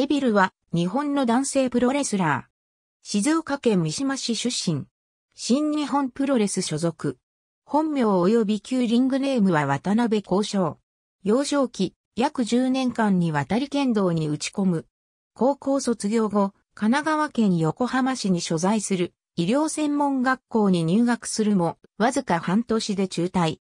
エビルは日本の男性プロレスラー。静岡県三島市出身。新日本プロレス所属。本名及び旧リングネームは渡辺交渉。幼少期、約10年間にわたり剣道に打ち込む。高校卒業後、神奈川県横浜市に所在する医療専門学校に入学するも、わずか半年で中退。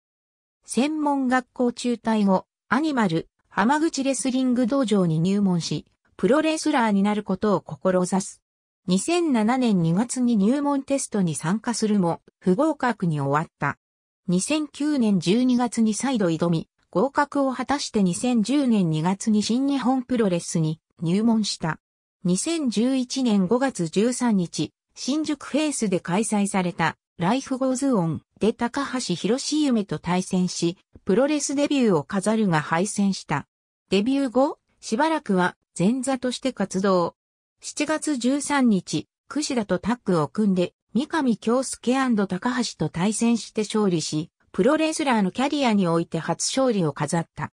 専門学校中退後、アニマル、浜口レスリング道場に入門し、プロレスラーになることを志す。2007年2月に入門テストに参加するも、不合格に終わった。2009年12月に再度挑み、合格を果たして2010年2月に新日本プロレスに入門した。2011年5月13日、新宿フェイスで開催されたライフゴーズオンで高橋博士夢と対戦し、プロレスデビューを飾るが敗戦した。デビュー後、しばらくは前座として活動。7月13日、櫛田とタッグを組んで、三上京介高橋と対戦して勝利し、プロレスラーのキャリアにおいて初勝利を飾った。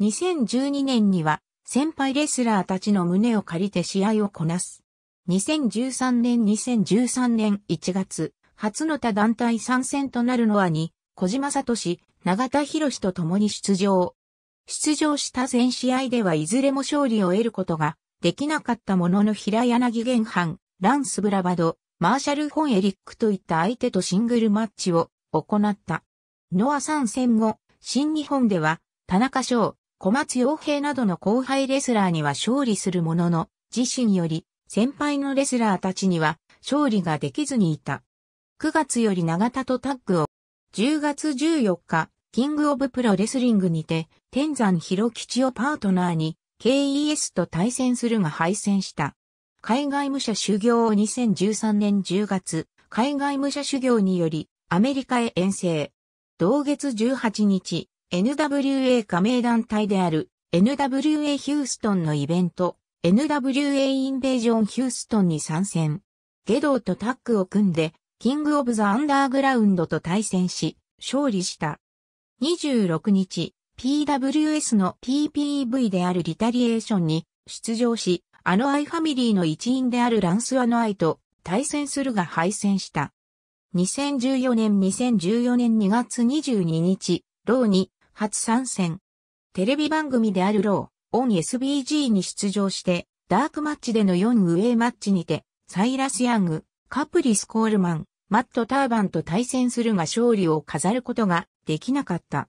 2012年には、先輩レスラーたちの胸を借りて試合をこなす。2013年2013年1月、初の他団体参戦となるのは2、小島聡、長田博と共に出場。出場した全試合ではいずれも勝利を得ることができなかったものの平柳玄藩、ランス・ブラバド、マーシャル・ホン・エリックといった相手とシングルマッチを行った。ノア参戦後、新日本では、田中翔、小松洋平などの後輩レスラーには勝利するものの、自身より先輩のレスラーたちには勝利ができずにいた。9月より長田とタッグを、10月14日、キングオブプロレスリングにて、天山広吉をパートナーに、KES と対戦するが敗戦した。海外武者修行を2013年10月、海外武者修行により、アメリカへ遠征。同月18日、NWA 加盟団体である NWA ヒューストンのイベント、NWA インベージョンヒューストンに参戦。ゲドウとタッグを組んで、キングオブザアンダーグラウンドと対戦し、勝利した。26日、PWS の PPV であるリタリエーションに出場し、あのアイファミリーの一員であるランスアのアイと対戦するが敗戦した。2014年2014年2月22日、ローに初参戦。テレビ番組であるロー、オン SBG に出場して、ダークマッチでの4ウェイマッチにて、サイラス・ヤング、カプリス・コールマン、マット・ターバンと対戦するが勝利を飾ることができなかった。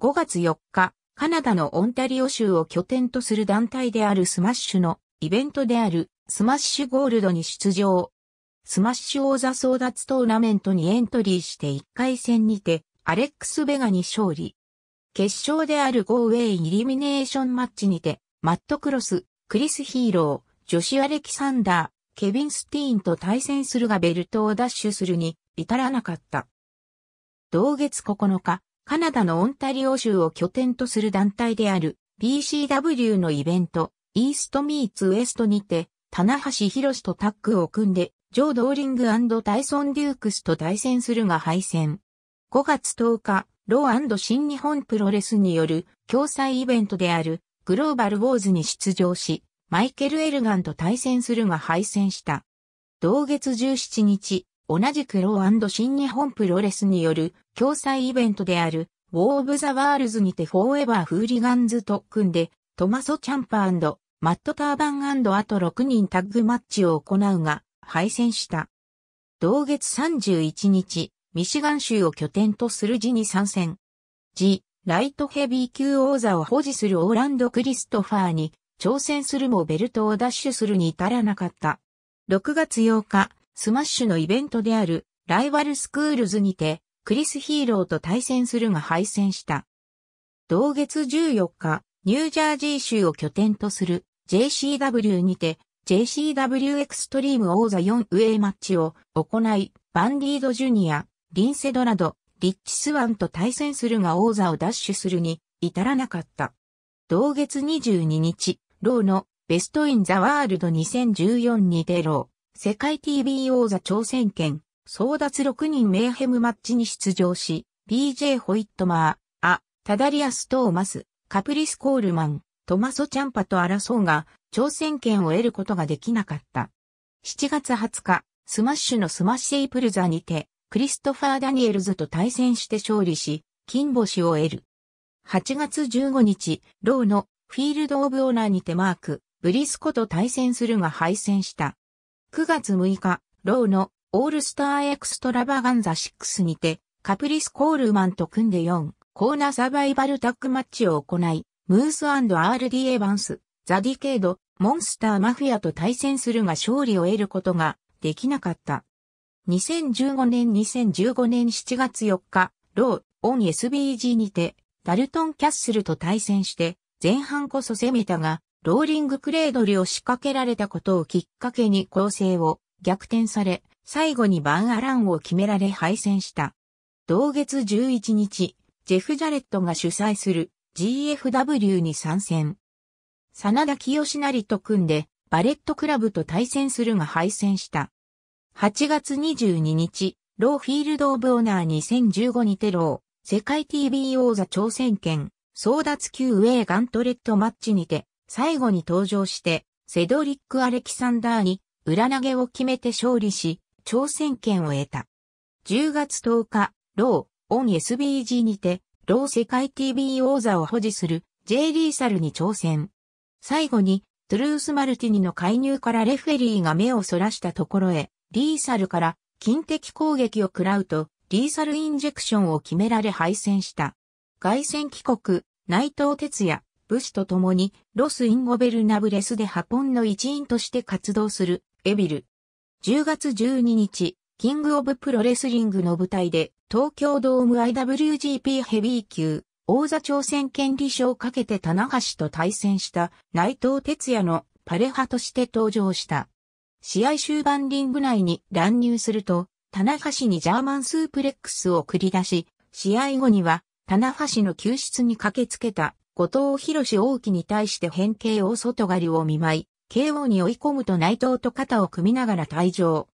5月4日、カナダのオンタリオ州を拠点とする団体であるスマッシュのイベントであるスマッシュゴールドに出場。スマッシュ王座争奪トーナメントにエントリーして1回戦にてアレックス・ベガに勝利。決勝であるゴーウェイイリミネーションマッチにてマット・クロス、クリス・ヒーロー、ジョシュ・アレキサンダー、ケビン・スティーンと対戦するがベルトを奪取するに至らなかった。同月9日、カナダのオンタリオ州を拠点とする団体である BCW のイベント、イーストミーツウエストにて、棚橋博とタッグを組んで、ジョー・ドーリングタイソン・デュークスと対戦するが敗戦。5月10日、ロー新日本プロレスによる共催イベントであるグローバルウォーズに出場し、マイケル・エルガンと対戦するが敗戦した。同月17日、同じくロー新日本プロレスによる共催イベントである、ウォー・オブ・ザ・ワールズにてフォーエバー・フーリガンズと組んで、トマソ・チャンパーマット・ターバンあと6人タッグマッチを行うが、敗戦した。同月31日、ミシガン州を拠点とする時に参戦。ジ・ライトヘビー級王座を保持するオーランド・クリストファーに挑戦するもベルトを奪取するに至らなかった。6月8日、スマッシュのイベントであるライバルスクールズにてクリス・ヒーローと対戦するが敗戦した。同月14日、ニュージャージー州を拠点とする JCW にて JCW エクストリーム王座4ウェイマッチを行い、バンディードジュニア、リンセドラド、リッチスワンと対戦するが王座を奪取するに至らなかった。同月22日、ローのベストインザワールド2014にてロ世界 TV 王座挑戦権、争奪6人メーヘムマッチに出場し、BJ ホイットマー、ア、タダリアス・トーマス、カプリス・コールマン、トマソ・チャンパと争うが、挑戦権を得ることができなかった。7月20日、スマッシュのスマッシエイプルザにて、クリストファー・ダニエルズと対戦して勝利し、金星を得る。8月15日、ローのフィールド・オブ・オーナーにてマーク、ブリスコと対戦するが敗戦した。9月6日、ローのオールスターエクストラバガンザ6にて、カプリス・コールマンと組んで4コーナーサバイバルタッグマッチを行い、ムース &RD エヴァンス、ザディケイド、モンスターマフィアと対戦するが勝利を得ることができなかった。2015年2015年7月4日、ロー、オン SBG にて、ダルトン・キャッスルと対戦して、前半こそ攻めたが、ローリングクレードルを仕掛けられたことをきっかけに構成を逆転され、最後にバンアランを決められ敗戦した。同月11日、ジェフ・ジャレットが主催する GFW に参戦。真田清成と組んでバレットクラブと対戦するが敗戦した。8月22日、ローフィールド・オブ・オナー2015にテロー、世界 TV 王座挑戦権、争奪級ウェイガントレットマッチにて、最後に登場して、セドリック・アレキサンダーに裏投げを決めて勝利し、挑戦権を得た。10月10日、ロー、オン SBG にて、ロー世界 TV 王座を保持する J リーサルに挑戦。最後に、トゥルース・マルティニの介入からレフェリーが目をそらしたところへ、リーサルから近敵攻撃を食らうと、リーサルインジェクションを決められ敗戦した。外戦帰国、内藤哲也、武士と共にロス・インゴベルナブレスでハポンの一員として活動するエビル。10月12日、キング・オブ・プロレスリングの舞台で東京ドーム IWGP ヘビー級王座挑戦権利賞をかけて棚橋と対戦した内藤哲也のパレハとして登場した。試合終盤リング内に乱入すると、棚橋にジャーマンスープレックスを繰り出し、試合後には、棚橋の救出に駆けつけた後藤博士王騎に対して変形を外狩りを見舞い、KO に追い込むと内藤と肩を組みながら退場。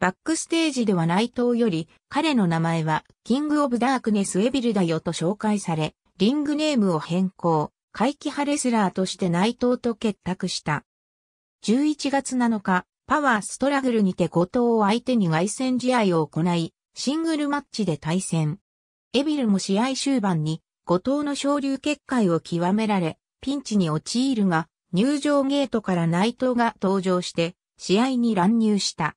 バックステージでは内藤より、彼の名前は、キング・オブ・ダークネス・エビルだよと紹介され、リングネームを変更、怪奇派レスラーとして内藤と結託した。11月7日、パワーストラグルにて後藤を相手に外戦試合を行い、シングルマッチで対戦。エビルも試合終盤に後藤の昇竜結界を極められ、ピンチに陥るが、入場ゲートから内藤が登場して、試合に乱入した。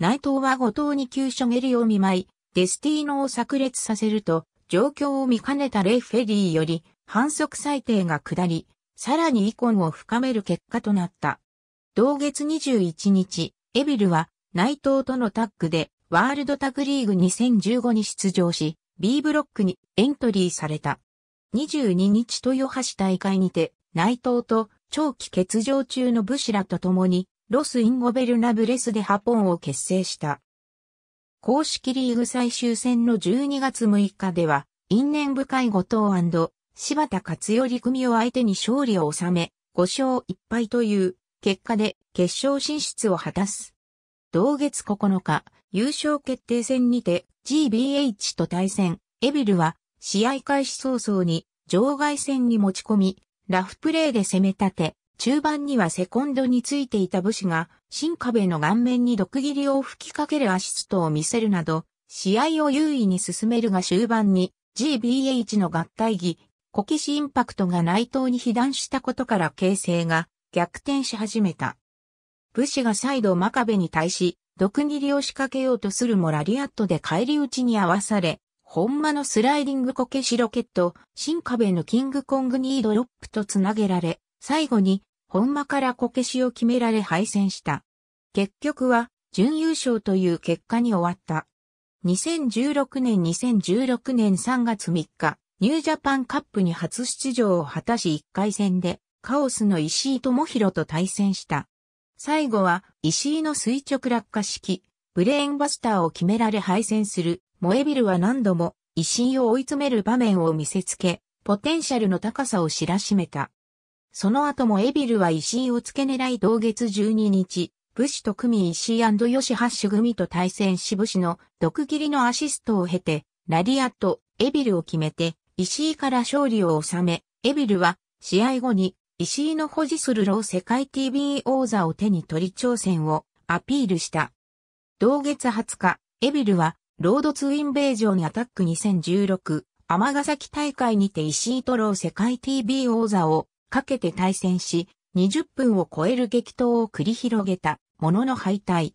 内藤は後藤に急所蹴りを見舞い、デスティーノを炸裂させると、状況を見かねたレイ・フェリーより、反則裁定が下り、さらに遺恨を深める結果となった。同月21日、エビルは内藤とのタッグでワールドタッグリーグ2015に出場し、B ブロックにエントリーされた。22日豊橋大会にて、内藤と長期欠場中の武士らと共に、ロス・インゴベルナブレスでハポンを結成した。公式リーグ最終戦の12月6日では、因縁深い後藤柴田勝頼組を相手に勝利を収め、5勝1敗という結果で決勝進出を果たす。同月9日、優勝決定戦にて GBH と対戦、エビルは試合開始早々に場外戦に持ち込み、ラフプレーで攻め立て、中盤にはセコンドについていた武士が、新壁の顔面に毒斬りを吹きかけるアシストを見せるなど、試合を優位に進めるが終盤に GBH の合体技、コキシインパクトが内藤に被弾したことから形勢が逆転し始めた。武士が再度真壁に対し、毒斬りを仕掛けようとするもラリアットで返り討ちに合わされ、本間のスライディングこけしロケット、新壁のキングコングにドロップとつなげられ、最後に本間からこけしを決められ敗戦した。結局は準優勝という結果に終わった。2016年2016年3月3日、ニュージャパンカップに初出場を果たし1回戦で、カオスの石井智弘と対戦した。最後は石井の垂直落下式、ブレーンバスターを決められ敗戦するモエビルは何度も威信を追い詰める場面を見せつけ、ポテンシャルの高さを知らしめた。その後もエビルは威信を付け狙い同月12日、武士と組石井吉ュ組と対戦し武士の毒斬りのアシストを経て、ラリアとエビルを決めて、石井から勝利を収め、エビルは試合後に石井の保持するロー世界 TV 王座を手に取り挑戦をアピールした。同月20日、エビルはロードツインベージョンアタック2016、尼崎大会にて石井とロー世界 TV 王座をかけて対戦し、20分を超える激闘を繰り広げたものの敗退。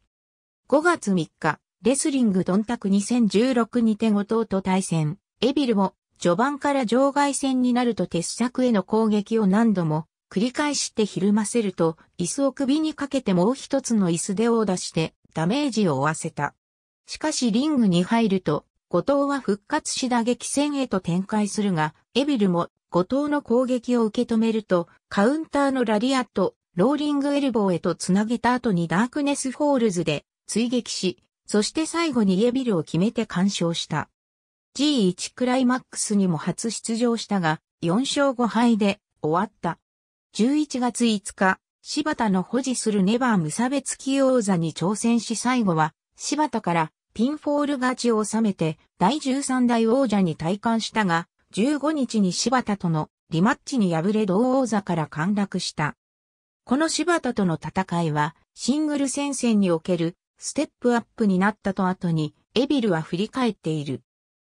5月3日、レスリングドンタク2016にて後藤と対戦、エビルも序盤から場外戦になると鉄柵への攻撃を何度も繰り返してひるませると、椅子を首にかけてもう一つの椅子で殴打してダメージを負わせた。しかしリングに入ると、後藤は復活し打撃戦へと展開するが、エビルも後藤の攻撃を受け止めると、カウンターのラリアット、ローリングエルボーへとつなげた後にダークネスホールズで追撃し、そして最後にエビルを決めて完勝した。G1 クライマックスにも初出場したが、4勝5敗で終わった。11月5日、柴田の保持するネバー無差別起用座に挑戦し最後は、柴田からピンフォール勝ちを収めて、第13代王者に退官したが、15日に柴田とのリマッチに敗れ同王座から陥落した。この柴田との戦いは、シングル戦線におけるステップアップになったと後に、エビルは振り返っている。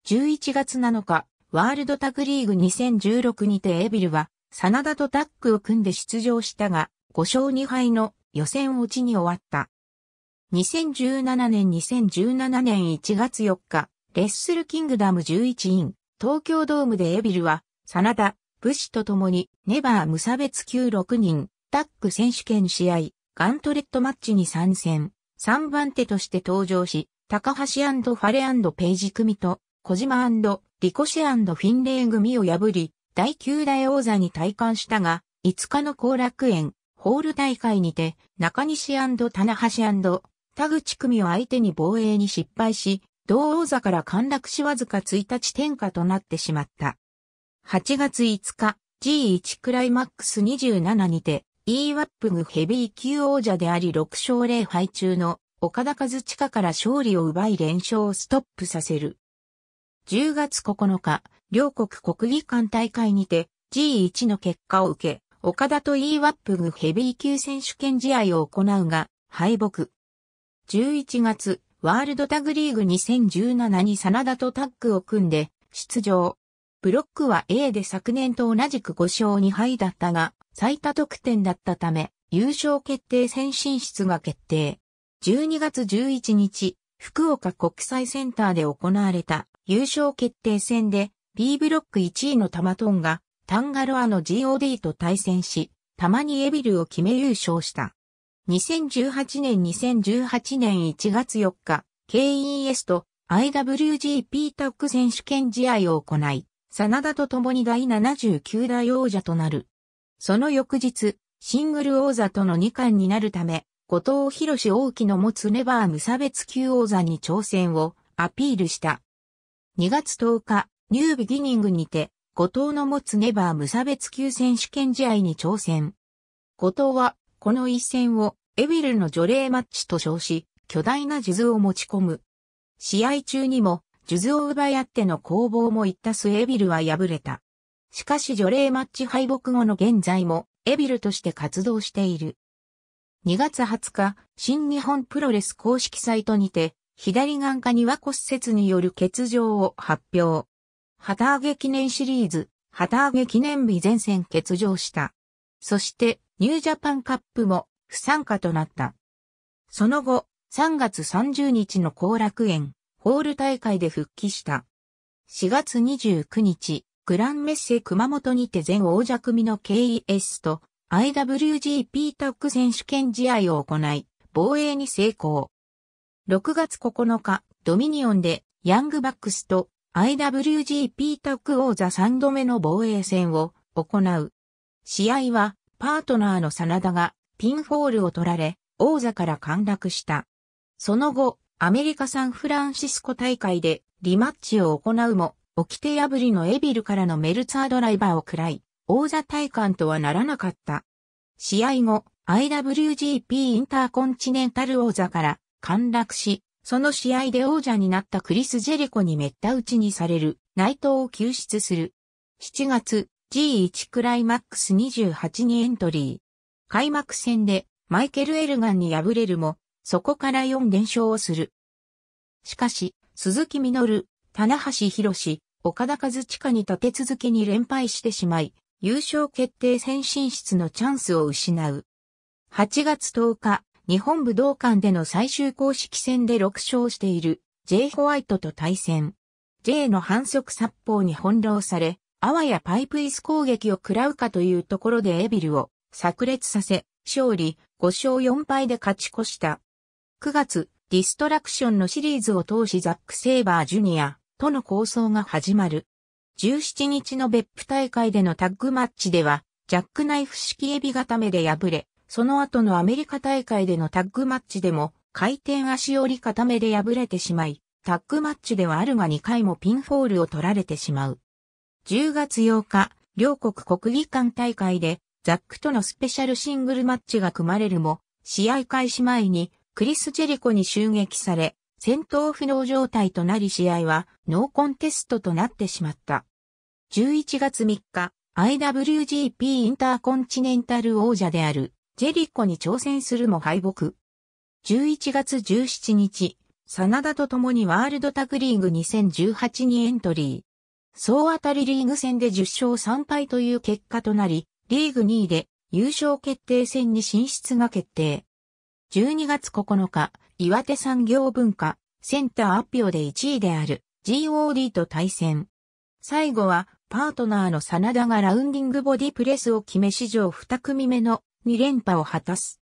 11月7日、ワールドタグリーグ2016にてエビルは、真田とタッグを組んで出場したが、5勝2敗の予選落ちに終わった。2017年2017年1月4日、レッスルキングダム11イン、東京ドームでエビルは、真田、武士と共に、ネバー無差別級6人、タッグ選手権試合、ガントレットマッチに参戦、3番手として登場し、高橋ファレペイジ組と、小島リコシェフィンレイ組を破り、第9代王座に退官したが、5日の後楽園、ホール大会にて、中西棚橋田口組を相手に防衛に失敗し、同王座から陥落しわずか1日天下となってしまった。8月5日、G1 クライマックス27にて、EWAP グヘビー級王者であり6勝0敗中の岡田和地下から勝利を奪い連勝をストップさせる。10月9日、両国国技館大会にて G1 の結果を受け、岡田と EWAP グヘビー級選手権試合を行うが、敗北。11月、ワールドタグリーグ2017に真田とタッグを組んで出場。ブロックは A で昨年と同じく5勝2敗だったが、最多得点だったため、優勝決定戦進出が決定。12月11日、福岡国際センターで行われた優勝決定戦で B ブロック1位のタマトンがタンガロアの GOD と対戦し、タマにエビルを決め優勝した。2018年2018年1月4日、KES と IWGP タッグ選手権試合を行い、真田と共に第79代王者となる。その翌日、シングル王座との2冠になるため、後藤博士大輝の持つネバー無差別級王座に挑戦をアピールした。2月10日、ニュービギニングにて、後藤の持つネバー無差別級選手権試合に挑戦。後藤はこの一戦をエビルの除霊マッチと称し、巨大な数珠を持ち込む。試合中にも、数珠を奪い合っての攻防も行った末エビルは敗れた。しかし除霊マッチ敗北後の現在も、エビルとして活動している。2月20日、新日本プロレス公式サイトにて、左眼下には骨折による欠場を発表。旗揚げ記念シリーズ、旗揚げ記念日前線欠場した。そして、ニュージャパンカップも不参加となった。その後、3月30日の後楽園、ホール大会で復帰した。4月29日、グランメッセ熊本にて全王者組の KES と IWGP タック選手権試合を行い、防衛に成功。6月9日、ドミニオンでヤングバックスと IWGP タック王座3度目の防衛戦を行う。試合はパートナーの真田がピンフォールを取られ、王座から陥落した。その後、アメリカサンフランシスコ大会でリマッチを行うも、掟破りのエビルからのメルツァードライバーを喰らい、王座体感とはならなかった。試合後、IWGP インターコンチネンタル王座から陥落し、その試合で王者になったクリス・ジェリコに滅多打ちにされる、内藤を救出する。7月、G1 クライマックス28にエントリー。開幕戦でマイケル・エルガンに敗れるも、そこから4連勝をする。しかし、鈴木みのる、棚橋博士、岡田和地下に立て続けに連敗してしまい、優勝決定戦進出のチャンスを失う。8月10日、日本武道館での最終公式戦で6勝している J ホワイトと対戦。J の反則殺法に翻弄され、あわやパイプイス攻撃を食らうかというところでエビルを炸裂させ、勝利、5勝4敗で勝ち越した。9月、ディストラクションのシリーズを通しザック・セイバー・ジュニアとの構想が始まる。17日の別府大会でのタッグマッチでは、ジャックナイフ式エビ固めで敗れ、その後のアメリカ大会でのタッグマッチでも、回転足折り固めで敗れてしまい、タッグマッチではあるが2回もピンフォールを取られてしまう。10月8日、両国国技館大会で、ザックとのスペシャルシングルマッチが組まれるも、試合開始前に、クリス・ジェリコに襲撃され、戦闘不能状態となり試合はノーコンテストとなってしまった。11月3日、IWGP インターコンチネンタル王者であるジェリコに挑戦するも敗北。11月17日、真田と共にワールドタグリーグ2018にエントリー。総当たりリーグ戦で10勝3敗という結果となり、リーグ2位で優勝決定戦に進出が決定。12月9日、岩手産業文化、センター発表で1位である GOD と対戦。最後は、パートナーの真田がラウンディングボディプレスを決め史上2組目の2連覇を果たす。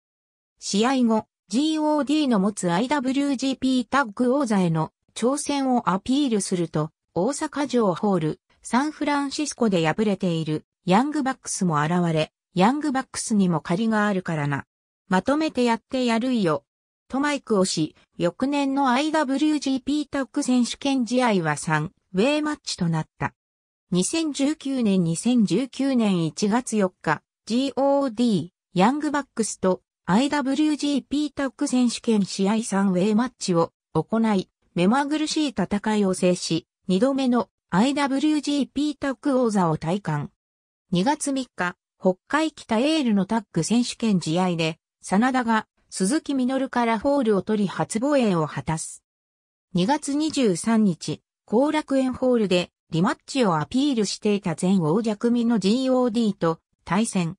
試合後、GOD の持つ IWGP タッグ王座への挑戦をアピールすると、大阪城ホール、サンフランシスコで敗れているヤングバックスも現れ、ヤングバックスにも借りがあるからな。まとめてやってやるよ。とマイクをし、翌年の IWGP タッグ選手権試合は3、ウェイマッチとなった。2019年2019年1月4日、GOD、ヤングバックスと IWGP タッグ選手権試合3ウェイマッチを行い、目まぐるしい戦いを制し、2度目の IWGP タッグ王座を体感。2月3日、北海北エールのタッグ選手権試合で、真田が鈴木みのるからホールを取り初防衛を果たす。2月23日、後楽園ホールでリマッチをアピールしていた前王者組の GOD と対戦。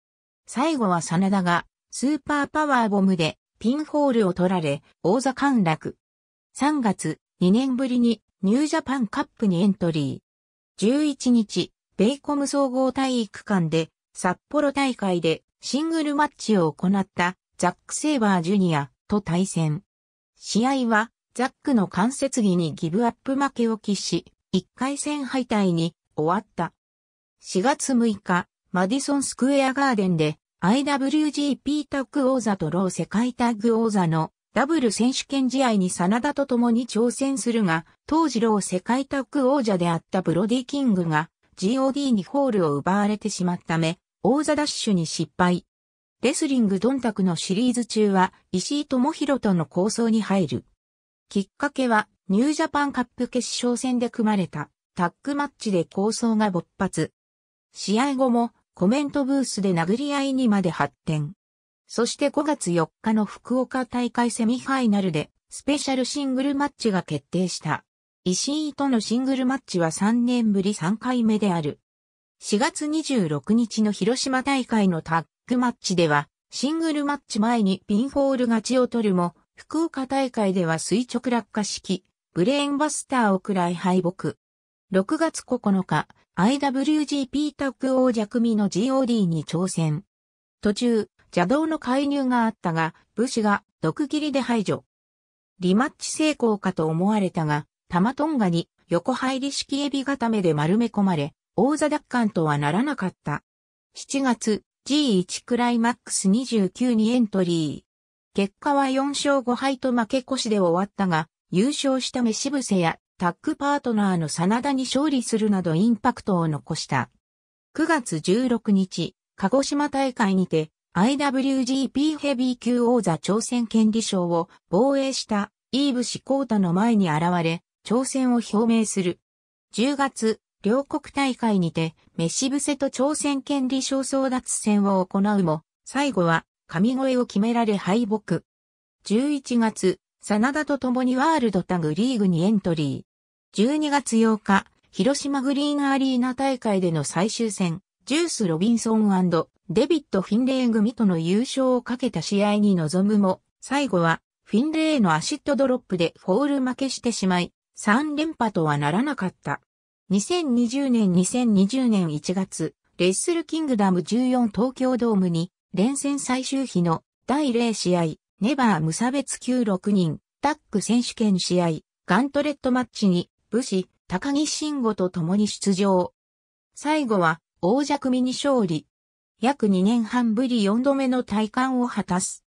最後は真田がスーパーパワーボムでピンホールを取られ王座陥落。3月2年ぶりにニュージャパンカップにエントリー。11日、ベイコム総合体育館で札幌大会でシングルマッチを行ったザック・セイバージュニアと対戦。試合はザックの関節技にギブアップ負けを喫し、1回戦敗退に終わった。4月6日、マディソンスクエアガーデンで IWGP タッグ王座とロー世界タッグ王座のダブル選手権試合に真田と共に挑戦するが、当時ロー世界タッグ王者であったブロディキングが GOD にホールを奪われてしまったため、王座ダッシュに失敗。レスリングドンタクのシリーズ中は石井智弘との構想に入る。きっかけはニュージャパンカップ決勝戦で組まれたタッグマッチで構想が勃発。試合後もコメントブースで殴り合いにまで発展。そして5月4日の福岡大会セミファイナルで、スペシャルシングルマッチが決定した。石井とのシングルマッチは3年ぶり3回目である。4月26日の広島大会のタッグマッチでは、シングルマッチ前にピンホール勝ちを取るも、福岡大会では垂直落下式、ブレーンバスターを喰らい敗北。6月9日、IWGP タッグ王者組の GOD に挑戦。途中、邪道の介入があったが、武士が毒斬りで排除。リマッチ成功かと思われたが、玉トンガに横入り式エビ固めで丸め込まれ、王座奪還とはならなかった。7月 G1 クライマックス29にエントリー。結果は4勝5敗と負け越しで終わったが、優勝した飯伏やタッグパートナーの真田に勝利するなどインパクトを残した。9月16日、鹿児島大会にて IWGP ヘビー級王座挑戦権利賞を防衛したイーブシコータの前に現れ、挑戦を表明する。10月、両国大会にて、メシブセと挑戦権利賞争奪戦を行うも、最後は、神声を決められ敗北。11月、真田と共にワールドタグリーグにエントリー。12月8日、広島グリーンアリーナ大会での最終戦、ジュース・ロビンソンデビッド・フィンレー組との優勝をかけた試合に臨むも、最後はフィンレーのアシッドドロップでフォール負けしてしまい、3連覇とはならなかった。2020年2020年1月、レッスルキングダム14東京ドームに、連戦最終日の第0試合、ネバー無差別級6人、タッグ選手権試合、ガントレットマッチに、武士、高木慎吾と共に出場。最後は、王者組に勝利、約2年半ぶり4度目の体感を果たす。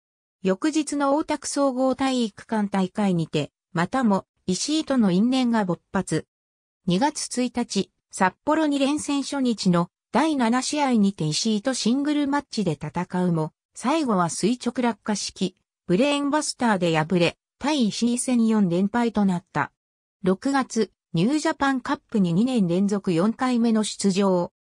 翌日の大田区総合体育館大会にて、またも石井との因縁が勃発。2月1日、札幌2連戦初日の第7試合にて石井とシングルマッチで戦うも、最後は垂直落下式、ブレーンバスターで敗れ、対石井戦4連敗となった。6月、ニュージャパンカップに2年連続4回目の出場。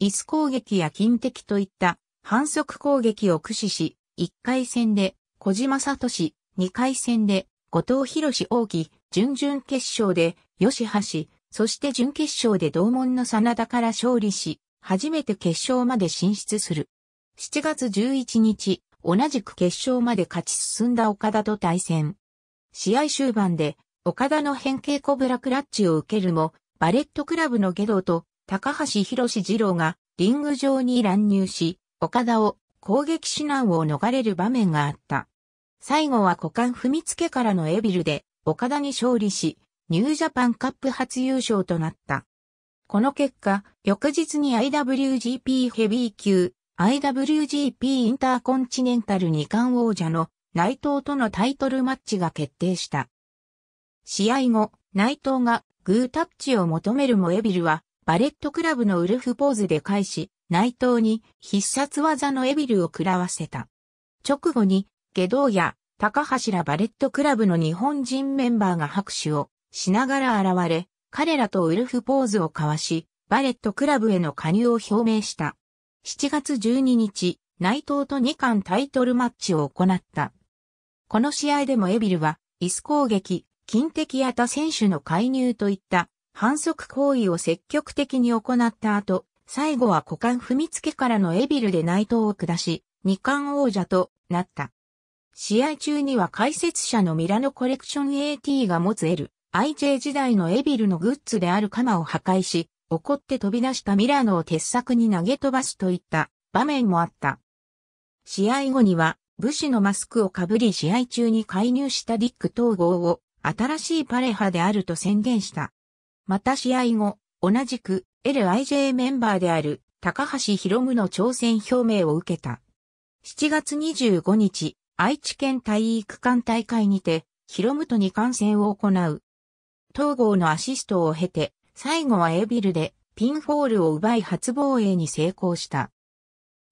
椅子攻撃や金敵といった反則攻撃を駆使し、1回戦で小島聡、2回戦で後藤博士大木、準々決勝で吉橋、そして準決勝で同門の真田から勝利し、初めて決勝まで進出する。7月11日、同じく決勝まで勝ち進んだ岡田と対戦。試合終盤で、岡田の変形コブラクラッチを受けるも、バレットクラブの下道と高橋博二郎がリング上に乱入し、岡田を攻撃指南を逃れる場面があった。最後は股間踏みつけからのエビルで岡田に勝利し、ニュージャパンカップ初優勝となった。この結果、翌日に IWGP ヘビー級、IWGP インターコンチネンタル二冠王者の内藤とのタイトルマッチが決定した。試合後、内藤がグータッチを求めるもエビルはバレットクラブのウルフポーズで返し、内藤に必殺技のエビルを食らわせた。直後に、下道や高橋らバレットクラブの日本人メンバーが拍手をしながら現れ、彼らとウルフポーズを交わし、バレットクラブへの加入を表明した。7月12日、内藤と2巻タイトルマッチを行った。この試合でもエビルは、イス攻撃、金敵や他選手の介入といった反則行為を積極的に行った後、最後は股間踏みつけからのエビルで内藤を下し、二冠王者となった。試合中には解説者のミラノコレクション AT が持つ LIJ 時代のエビルのグッズである鎌を破壊し、怒って飛び出したミラノを鉄柵に投げ飛ばすといった場面もあった。試合後には武士のマスクをかぶり試合中に介入したディック統合を新しいパレハであると宣言した。また試合後、同じく LIJ メンバーである高橋博夢の挑戦表明を受けた。7月25日、愛知県体育館大会にて、博夢と二冠戦を行う。東郷のアシストを経て、最後は A ビルでピンフォールを奪い初防衛に成功した。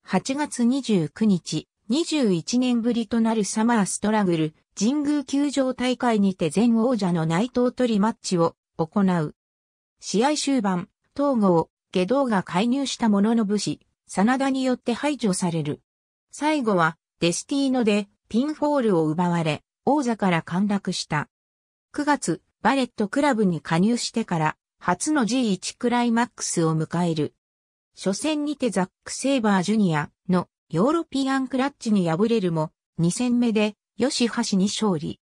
8月29日、21年ぶりとなるサマーストラグル、神宮球場大会にて全王者の内藤取りマッチを行う。試合終盤、東郷、下道が介入したものの武士、真田によって排除される。最後は、デスティーノで、ピンフォールを奪われ、王座から陥落した。9月、バレットクラブに加入してから、初の G1 クライマックスを迎える。初戦にてザック・セイバー・ジュニアのヨーロピアンクラッチに敗れるも、2戦目で、吉橋に勝利。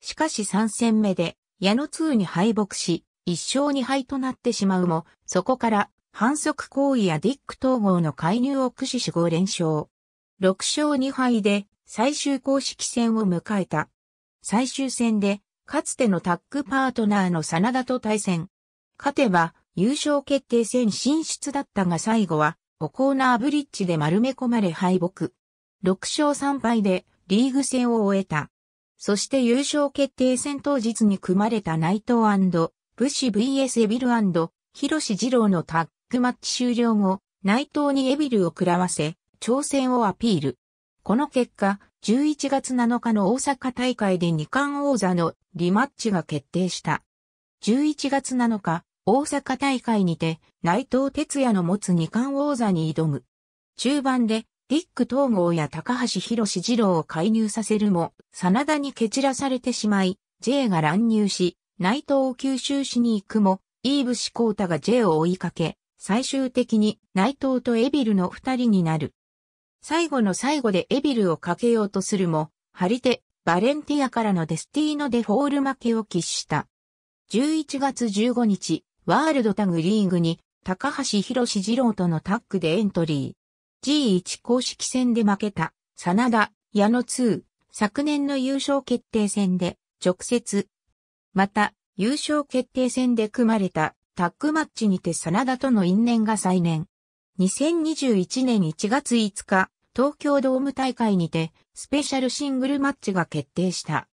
しかし3戦目で、矢野通に敗北し、一勝二敗となってしまうも、そこから反則行為やディック統合の介入を駆使し5連勝。6勝2敗で最終公式戦を迎えた。最終戦で、かつてのタッグパートナーの真田と対戦。勝てば優勝決定戦進出だったが最後は、オコーナーブリッジで丸め込まれ敗北。6勝3敗でリーグ戦を終えた。そして優勝決定戦当日に組まれた内藤武士 VS エビル広志二郎のタッグマッチ終了後、内藤にエビルを食らわせ、挑戦をアピール。この結果、11月7日の大阪大会で二冠王座のリマッチが決定した。11月7日、大阪大会にて内藤哲也の持つ二冠王座に挑む。中盤でディック統合や高橋博士二郎を介入させるも、真田に蹴散らされてしまい、J が乱入し、内藤を吸収しに行くも、イーブシコータが J を追いかけ、最終的に内藤とエビルの二人になる。最後の最後でエビルをかけようとするも、張り手、バレンティアからのデスティーノでフォール負けを喫した。11月15日、ワールドタグリーグに、高橋博士二郎とのタッグでエントリー。G1 公式戦で負けた、真田、矢野2、昨年の優勝決定戦で、直接、また、優勝決定戦で組まれたタッグマッチにて真田との因縁が再燃。2021年1月5日、東京ドーム大会にてスペシャルシングルマッチが決定した。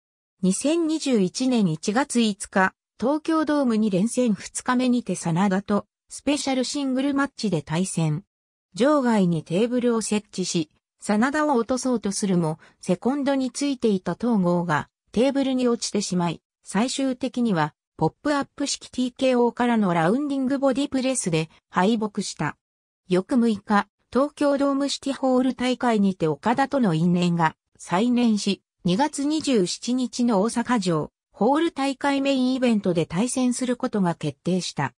2021年1月5日、東京ドームに連戦2日目にて真田とスペシャルシングルマッチで対戦。場外にテーブルを設置し、真田を落とそうとするも、セコンドについていた統合がテーブルに落ちてしまい、最終的には、ポップアップ式 TKO からのラウンディングボディプレスで敗北した。翌6日、東京ドームシティホール大会にて岡田との因縁が再燃し、2月27日の大阪城、ホール大会メインイベントで対戦することが決定した。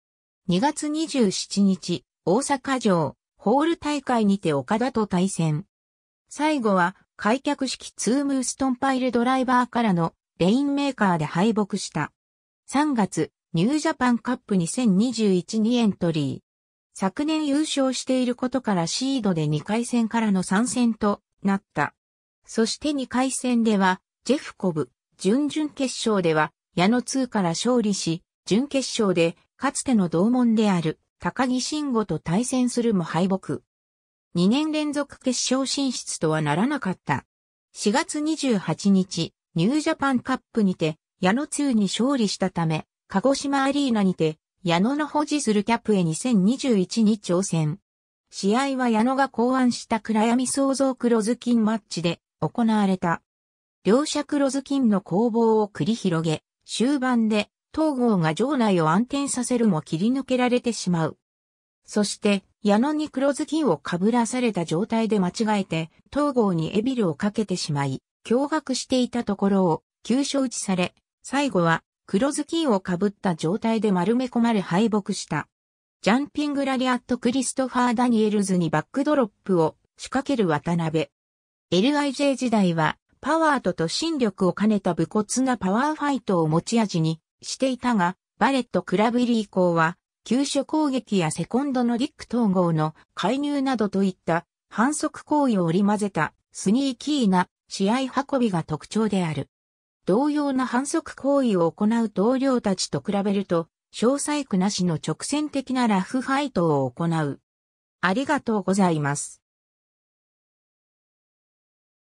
2月27日、大阪城、ホール大会にて岡田と対戦。最後は、開脚式ツームーストンパイルドライバーからのレインメーカーで敗北した。3月、ニュージャパンカップ2021にエントリー。昨年優勝していることからシードで2回戦からの参戦となった。そして2回戦では、ジェフコブ、準々決勝では、矢野2から勝利し、準決勝で、かつての同門である、高木慎吾と対戦するも敗北。2年連続決勝進出とはならなかった。4月28日、ニュージャパンカップにて、矢野2に勝利したため、鹿児島アリーナにて、矢野の保持するキャップへ2021に挑戦。試合は矢野が考案した暗闇創造黒ずきんマッチで行われた。両者黒ずきんの攻防を繰り広げ、終盤で東郷が場内を暗転させるも切り抜けられてしまう。そして、矢野に黒ずきんを被らされた状態で間違えて、東郷にエビルをかけてしまい、驚愕していたところを急所打ちされ、最後は黒ずきんをかぶった状態で丸め込まれ敗北した。ジャンピングラリアットクリストファー・ダニエルズにバックドロップを仕掛ける渡辺。LIJ 時代はパワーと突進力を兼ねた武骨なパワーファイトを持ち味にしていたが、バレット・クラブリー以降は、急所攻撃やセコンドのリック統合の介入などといった反則行為を織り混ぜたスニーキーな試合運びが特徴である。同様な反則行為を行う同僚たちと比べると、詳細区なしの直線的なラフファイトを行う。ありがとうございます。